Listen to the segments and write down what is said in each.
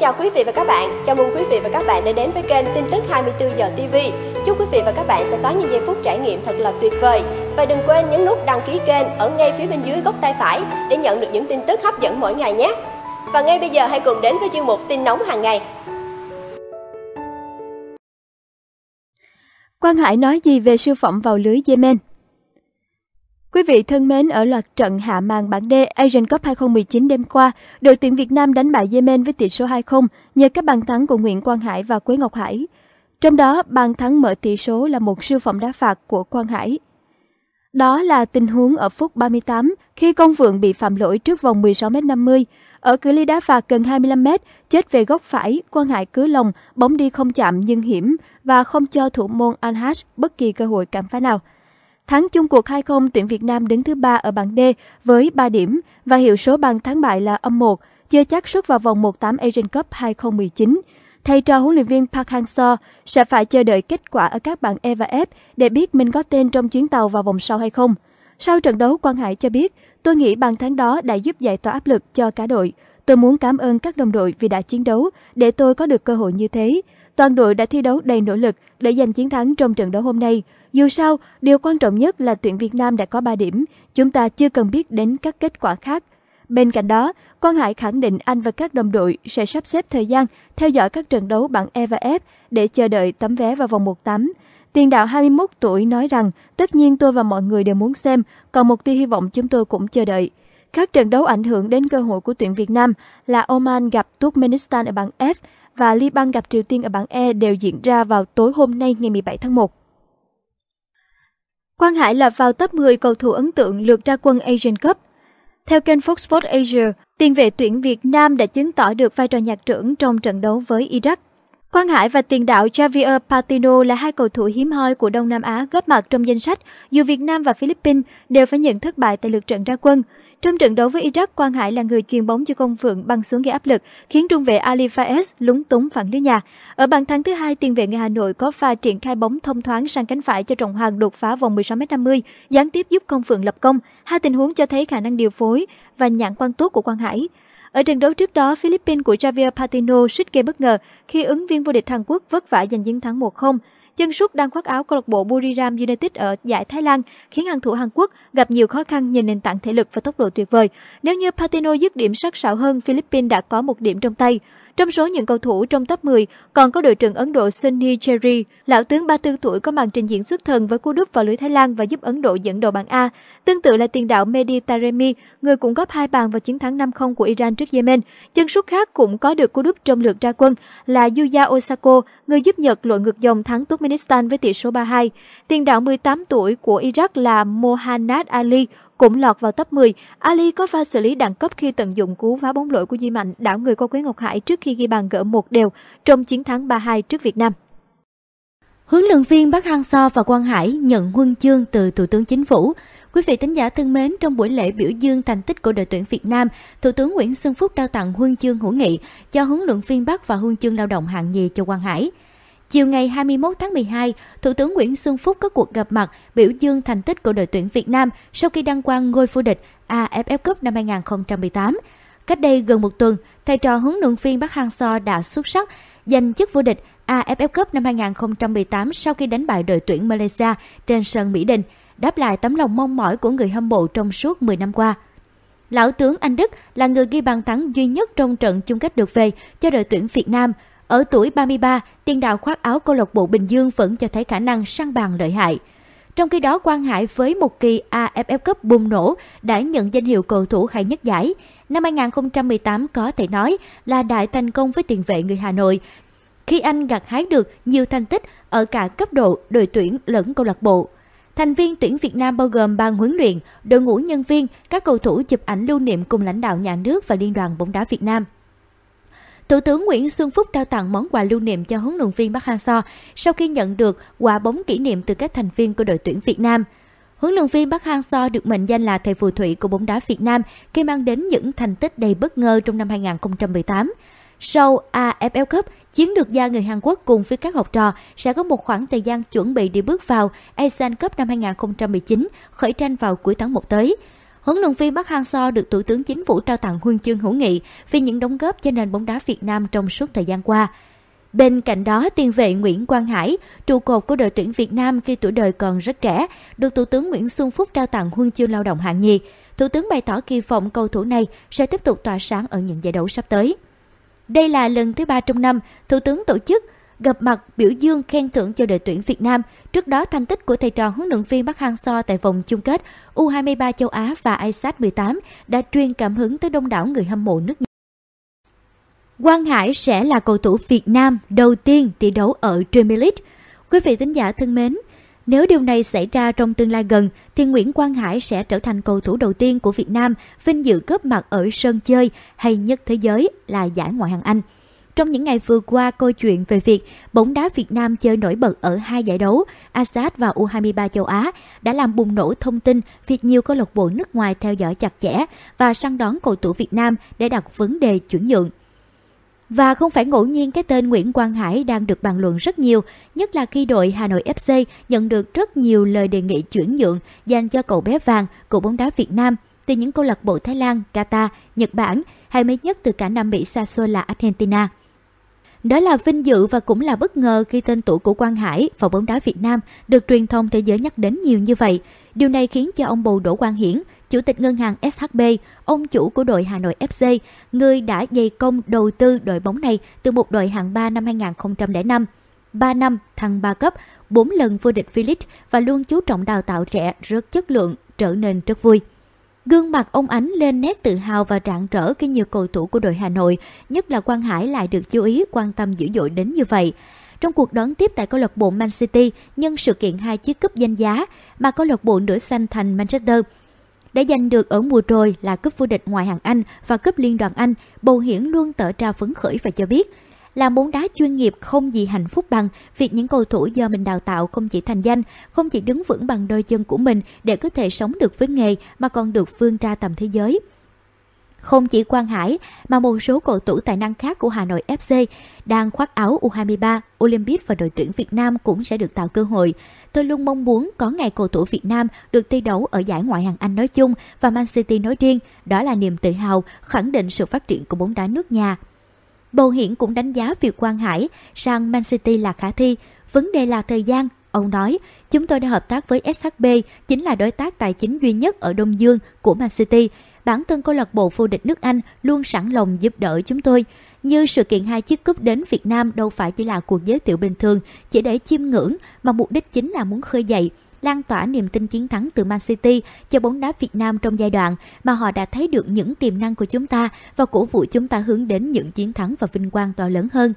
chào quý vị và các bạn. Chào mừng quý vị và các bạn đã đến với kênh tin tức 24 giờ TV. Chúc quý vị và các bạn sẽ có những giây phút trải nghiệm thật là tuyệt vời. Và đừng quên nhấn nút đăng ký kênh ở ngay phía bên dưới góc tay phải để nhận được những tin tức hấp dẫn mỗi ngày nhé. Và ngay bây giờ hãy cùng đến với chuyên mục tin nóng hàng ngày. Quang Hải nói gì về siêu phẩm vào lưới Yemen? Quý vị thân mến, ở loạt trận hạ màn bảng D Asian Cup 2019 đêm qua, đội tuyển Việt Nam đánh bại Yemen với tỷ số 2-0 nhờ các bàn thắng của Nguyễn Quang Hải và Quế Ngọc Hải. Trong đó, bàn thắng mở tỷ số là một siêu phẩm đá phạt của Quang Hải. Đó là tình huống ở phút 38 khi Công Vượng bị phạm lỗi trước vòng 16m50. Ở cự ly đá phạt gần 25m, chết về góc phải, Quang Hải cứ lòng, bóng đi không chạm nhưng hiểm và không cho thủ môn Anhash bất kỳ cơ hội cảm phá nào. Thắng chung cuộc 2-0, tuyển Việt Nam đứng thứ ba ở bảng D với 3 điểm và hiệu số bàn thắng bại là âm 1, chưa chắc xuất vào vòng 1-8 Asian Cup 2019. Thầy trò huấn luyện viên Park Hang-seo sẽ phải chờ đợi kết quả ở các bảng E và F để biết mình có tên trong chuyến tàu vào vòng sau hay không. Sau trận đấu, Quang Hải cho biết, tôi nghĩ bàn thắng đó đã giúp giải tỏa áp lực cho cả đội. Tôi muốn cảm ơn các đồng đội vì đã chiến đấu để tôi có được cơ hội như thế. Toàn đội đã thi đấu đầy nỗ lực để giành chiến thắng trong trận đấu hôm nay. Dù sao, điều quan trọng nhất là tuyển Việt Nam đã có 3 điểm, chúng ta chưa cần biết đến các kết quả khác. Bên cạnh đó, Quang Hải khẳng định anh và các đồng đội sẽ sắp xếp thời gian theo dõi các trận đấu bảng E và F để chờ đợi tấm vé vào vòng 1-8. Tiền đạo 21 tuổi nói rằng, tất nhiên tôi và mọi người đều muốn xem, còn một tia hy vọng chúng tôi cũng chờ đợi. Các trận đấu ảnh hưởng đến cơ hội của tuyển Việt Nam là Oman gặp Turkmenistan ở bảng F, và Liban gặp Triều Tiên ở bảng E đều diễn ra vào tối hôm nay ngày 17 tháng 1. Quang Hải là vào top 10 cầu thủ ấn tượng lượt ra quân Asian Cup. Theo kênh Fox Sports Asia, tiền vệ tuyển Việt Nam đã chứng tỏ được vai trò nhạc trưởng trong trận đấu với Iraq. Quang Hải và tiền đạo Javier Patino là hai cầu thủ hiếm hoi của Đông Nam Á góp mặt trong danh sách, dù Việt Nam và Philippines đều phải nhận thất bại tại lượt trận ra quân. Trong trận đấu với Iraq, Quang Hải là người truyền bóng cho công phượng băng xuống gây áp lực, khiến trung vệ Ali Faez lúng túng phản lưới nhà. Ở bàn thắng thứ hai, tiền vệ người Hà Nội có pha triển khai bóng thông thoáng sang cánh phải cho Trọng Hoàng đột phá vòng 16m50, gián tiếp giúp công phượng lập công. Hai tình huống cho thấy khả năng điều phối và nhãn quan tốt của Quang Hải. Ở trận đấu trước đó, Philippines của Javier Patino suýt gây bất ngờ khi ứng viên vô địch Hàn Quốc vất vả giành chiến thắng 1-0. Chân sút đang khoác áo câu lạc bộ Buriram United ở giải Thái Lan khiến hàng thủ Hàn Quốc gặp nhiều khó khăn nhìn nền tảng thể lực và tốc độ tuyệt vời. Nếu như Patino dứt điểm sắc sảo hơn, Philippines đã có một điểm trong tay. Trong số những cầu thủ trong top 10 còn có đội trưởng Ấn Độ Sunny Cherry. Lão tướng 34 tuổi có màn trình diễn xuất thần với cú đúp vào lưới Thái Lan và giúp Ấn Độ dẫn đầu bảng A. Tương tự là tiền đạo Mehdi Taremi, người cũng góp hai bàn vào chiến thắng 5-0 của Iran trước Yemen. Chân sút khác cũng có được cú đúp trong lượt ra quân là Yuya Osako, người giúp Nhật lội ngược dòng thắng Turkmenistan với tỷ số 3-2. Tiền đạo 18 tuổi của Iraq là Mohanad Ali, cũng lọt vào top 10. Ali có pha xử lý đẳng cấp khi tận dụng cú phá bóng lỗi của Duy Mạnh đảo người qua Quế Ngọc Hải trước khi ghi bàn gỡ một đều trong chiến thắng 3-2 trước Việt Nam. Huấn luyện viên Park Hang-seo và Quang Hải nhận huân chương từ Thủ tướng Chính phủ. Quý vị thính giả thân mến, trong buổi lễ biểu dương thành tích của đội tuyển Việt Nam, Thủ tướng Nguyễn Xuân Phúc trao tặng huân chương hữu nghị cho huấn luyện viên Bắc và huân chương lao động hạng nhì cho Quang Hải. Chiều ngày 21 tháng 12, Thủ tướng Nguyễn Xuân Phúc có cuộc gặp mặt biểu dương thành tích của đội tuyển Việt Nam sau khi đăng quang ngôi vô địch AFF Cup năm 2018. Cách đây gần một tuần, thầy trò huấn luyện viên Park Hang-seo đã xuất sắc giành chức vô địch AFF Cup năm 2018 sau khi đánh bại đội tuyển Malaysia trên sân Mỹ Đình, đáp lại tấm lòng mong mỏi của người hâm mộ trong suốt 10 năm qua. Lão tướng Anh Đức là người ghi bàn thắng duy nhất trong trận chung kết được về cho đội tuyển Việt Nam – ở tuổi 33, tiền đạo khoác áo câu lạc bộ Bình Dương vẫn cho thấy khả năng săn bàn lợi hại. Trong khi đó, Quang Hải với một kỳ AFF Cup bùng nổ đã nhận danh hiệu cầu thủ hay nhất giải. Năm 2018 có thể nói là đại thành công với tiền vệ người Hà Nội khi anh gặt hái được nhiều thành tích ở cả cấp độ đội tuyển lẫn câu lạc bộ. Thành viên tuyển Việt Nam bao gồm ban huấn luyện, đội ngũ nhân viên, các cầu thủ chụp ảnh lưu niệm cùng lãnh đạo nhà nước và Liên đoàn bóng đá Việt Nam. Thủ tướng Nguyễn Xuân Phúc trao tặng món quà lưu niệm cho huấn luyện viên Park Hang-seo sau khi nhận được quả bóng kỷ niệm từ các thành viên của đội tuyển Việt Nam. Huấn luyện viên Park Hang-seo được mệnh danh là thầy phù thủy của bóng đá Việt Nam khi mang đến những thành tích đầy bất ngờ trong năm 2018. Sau AFL Cup, chiến lược gia người Hàn Quốc cùng với các học trò sẽ có một khoảng thời gian chuẩn bị để bước vào Asian Cup năm 2019, khởi tranh vào cuối tháng 1 tới. Huấn luyện viên Park Hang-seo được Thủ tướng Chính phủ trao tặng huân chương hữu nghị vì những đóng góp cho nền bóng đá Việt Nam trong suốt thời gian qua. Bên cạnh đó, tiền vệ Nguyễn Quang Hải, trụ cột của đội tuyển Việt Nam khi tuổi đời còn rất trẻ, được Thủ tướng Nguyễn Xuân Phúc trao tặng huân chương lao động hạng nhì. Thủ tướng bày tỏ kỳ vọng cầu thủ này sẽ tiếp tục tỏa sáng ở những giải đấu sắp tới. Đây là lần thứ ba trong năm, Thủ tướng tổ chức gặp mặt biểu dương khen thưởng cho đội tuyển Việt Nam. Trước đó, thành tích của thầy trò huấn luyện viên Park Hang-seo tại vòng chung kết U23 châu Á và ISAT 18 đã truyền cảm hứng tới đông đảo người hâm mộ nước nhà. Quang Hải sẽ là cầu thủ Việt Nam đầu tiên thi đấu ở Premier League. Quý vị tính giả thân mến, nếu điều này xảy ra trong tương lai gần, thì Nguyễn Quang Hải sẽ trở thành cầu thủ đầu tiên của Việt Nam vinh dự góp mặt ở sân chơi hay nhất thế giới là giải ngoại hạng Anh. Trong những ngày vừa qua, câu chuyện về việc bóng đá Việt Nam chơi nổi bật ở hai giải đấu ASEAN và U23 châu Á đã làm bùng nổ thông tin việc nhiều câu lạc bộ nước ngoài theo dõi chặt chẽ và săn đón cầu thủ Việt Nam để đặt vấn đề chuyển nhượng. Và không phải ngẫu nhiên cái tên Nguyễn Quang Hải đang được bàn luận rất nhiều, nhất là khi đội Hà Nội FC nhận được rất nhiều lời đề nghị chuyển nhượng dành cho cậu bé vàng của bóng đá Việt Nam – từ những câu lạc bộ Thái Lan, Qatar, Nhật Bản hay mới nhất từ cả Nam Mỹ xa xôi là Argentina. Đó là vinh dự và cũng là bất ngờ khi tên tuổi của Quang Hải, và bóng đá Việt Nam, được truyền thông thế giới nhắc đến nhiều như vậy. Điều này khiến cho ông bầu Đỗ Quang Hiển, chủ tịch ngân hàng SHB, ông chủ của đội Hà Nội FC, người đã dày công đầu tư đội bóng này từ một đội hạng 3 năm 2005. 3 năm thăng 3 cấp, 4 lần vô địch v và luôn chú trọng đào tạo trẻ rất chất lượng, trở nên rất vui. Gương mặt ông Ánh lên nét tự hào và rạng rỡ khi nhiều cầu thủ của đội Hà Nội, nhất là Quang Hải lại được chú ý quan tâm dữ dội đến như vậy. Trong cuộc đón tiếp tại câu lạc bộ Man City nhân sự kiện hai chiếc cúp danh giá mà câu lạc bộ nửa xanh thành Manchester đã giành được ở mùa rồi là cúp vô địch ngoại hạng Anh và cúp Liên đoàn Anh, bầu hiển luôn tỏ ra phấn khởi và cho biết là bóng đá chuyên nghiệp không gì hạnh phúc bằng việc những cầu thủ do mình đào tạo không chỉ thành danh, không chỉ đứng vững bằng đôi chân của mình để có thể sống được với nghề mà còn được vươn ra tầm thế giới. Không chỉ Quang Hải mà một số cầu thủ tài năng khác của Hà Nội FC đang khoác áo U23, Olympic và đội tuyển Việt Nam cũng sẽ được tạo cơ hội. Tôi luôn mong muốn có ngày cầu thủ Việt Nam được thi đấu ở giải ngoại hạng Anh nói chung và Man City nói riêng. Đó là niềm tự hào, khẳng định sự phát triển của bóng đá nước nhà. Bầu Hiển cũng đánh giá việc Quang Hải sang Man City là khả thi, vấn đề là thời gian. Ông nói, chúng tôi đã hợp tác với SHB, chính là đối tác tài chính duy nhất ở Đông Dương của Man City. Bản thân câu lạc bộ vô địch nước Anh luôn sẵn lòng giúp đỡ chúng tôi. Như sự kiện hai chiếc cúp đến Việt Nam đâu phải chỉ là cuộc giới thiệu bình thường, chỉ để chiêm ngưỡng, mà mục đích chính là muốn khơi dậy lan tỏa niềm tin chiến thắng từ Man City cho bóng đá Việt Nam trong giai đoạn mà họ đã thấy được những tiềm năng của chúng ta và cổ vũ chúng ta hướng đến những chiến thắng và vinh quang to lớn hơn.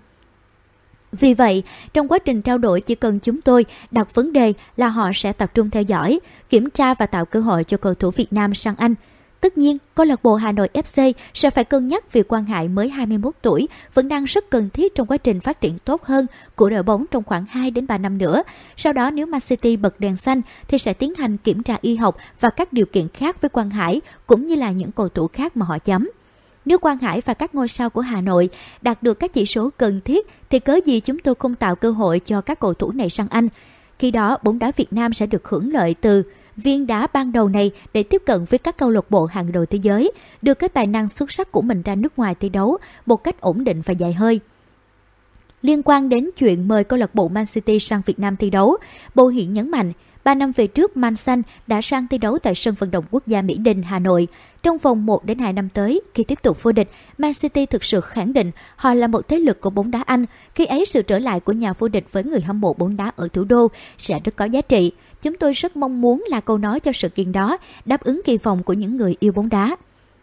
Vì vậy, trong quá trình trao đổi chỉ cần chúng tôi đặt vấn đề là họ sẽ tập trung theo dõi, kiểm tra và tạo cơ hội cho cầu thủ Việt Nam sang Anh – Tất nhiên, câu lạc bộ Hà Nội FC sẽ phải cân nhắc việc quan hại mới 21 tuổi vẫn đang rất cần thiết trong quá trình phát triển tốt hơn của đội bóng trong khoảng 2 đến 3 năm nữa. Sau đó nếu Man City bật đèn xanh thì sẽ tiến hành kiểm tra y học và các điều kiện khác với Quang Hải cũng như là những cầu thủ khác mà họ chấm. Nếu Quang Hải và các ngôi sao của Hà Nội đạt được các chỉ số cần thiết thì cớ gì chúng tôi không tạo cơ hội cho các cầu thủ này sang Anh. Khi đó, bóng đá Việt Nam sẽ được hưởng lợi từ viên đá ban đầu này để tiếp cận với các câu lạc bộ hàng đầu thế giới, đưa các tài năng xuất sắc của mình ra nước ngoài thi đấu một cách ổn định và dài hơi liên quan đến chuyện mời câu lạc bộ Man City sang Việt Nam thi đấu. Bộ Hiển nhấn mạnh, 3 năm về trước Man Xanh đã sang thi đấu tại sân vận động quốc gia Mỹ Đình, Hà Nội. Trong vòng 1 đến 2 năm tới, khi tiếp tục vô địch, Man City thực sự khẳng định họ là một thế lực của bóng đá Anh. Khi ấy sự trở lại của nhà vô địch với người hâm mộ bóng đá ở thủ đô sẽ rất có giá trị chúng tôi rất mong muốn là câu nói cho sự kiện đó đáp ứng kỳ vọng của những người yêu bóng đá.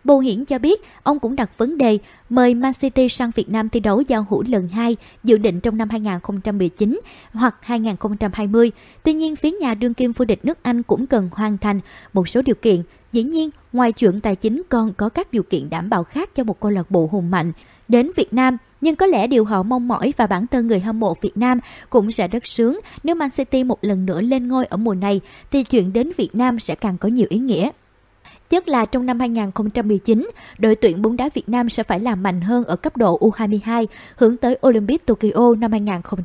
Bồ Hiển cho biết ông cũng đặt vấn đề mời Man City sang Việt Nam thi đấu giao hữu lần 2 dự định trong năm 2019 hoặc 2020. Tuy nhiên, phía nhà đương kim vô địch nước Anh cũng cần hoàn thành một số điều kiện Dĩ nhiên, ngoài chuyện tài chính còn có các điều kiện đảm bảo khác cho một câu lạc bộ hùng mạnh đến Việt Nam, nhưng có lẽ điều họ mong mỏi và bản thân người hâm mộ Việt Nam cũng sẽ rất sướng nếu Man City một lần nữa lên ngôi ở mùa này thì chuyện đến Việt Nam sẽ càng có nhiều ý nghĩa. Nhất là trong năm 2019, đội tuyển bóng đá Việt Nam sẽ phải làm mạnh hơn ở cấp độ U22 hướng tới Olympic Tokyo năm 2020.